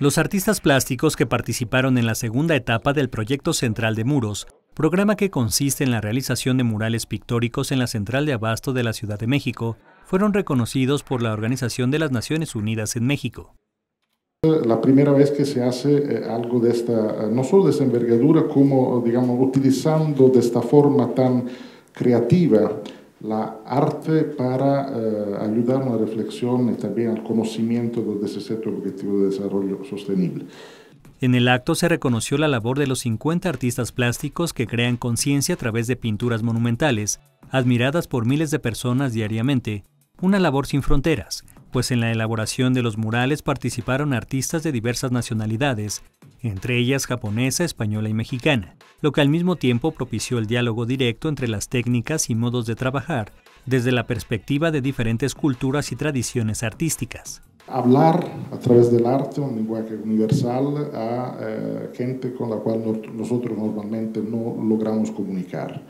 Los artistas plásticos que participaron en la segunda etapa del proyecto Central de Muros, programa que consiste en la realización de murales pictóricos en la Central de Abasto de la Ciudad de México, fueron reconocidos por la Organización de las Naciones Unidas en México. La primera vez que se hace eh, algo de esta, eh, no solo de envergadura, como, digamos, utilizando de esta forma tan creativa la arte para eh, ayudar a la reflexión y también al conocimiento de ese cierto objetivo de desarrollo sostenible. En el acto se reconoció la labor de los 50 artistas plásticos que crean conciencia a través de pinturas monumentales, admiradas por miles de personas diariamente, una labor sin fronteras, pues en la elaboración de los murales participaron artistas de diversas nacionalidades, entre ellas japonesa, española y mexicana, lo que al mismo tiempo propició el diálogo directo entre las técnicas y modos de trabajar desde la perspectiva de diferentes culturas y tradiciones artísticas. Hablar a través del arte, un lenguaje universal, a eh, gente con la cual nosotros normalmente no logramos comunicar.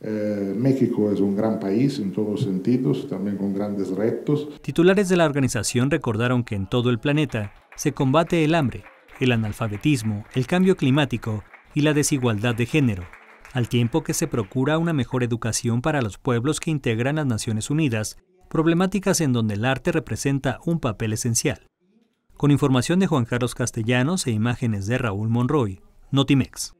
Eh, México es un gran país en todos los sentidos, también con grandes retos. Titulares de la organización recordaron que en todo el planeta se combate el hambre, el analfabetismo, el cambio climático y la desigualdad de género, al tiempo que se procura una mejor educación para los pueblos que integran las Naciones Unidas, problemáticas en donde el arte representa un papel esencial. Con información de Juan Carlos Castellanos e imágenes de Raúl Monroy, Notimex.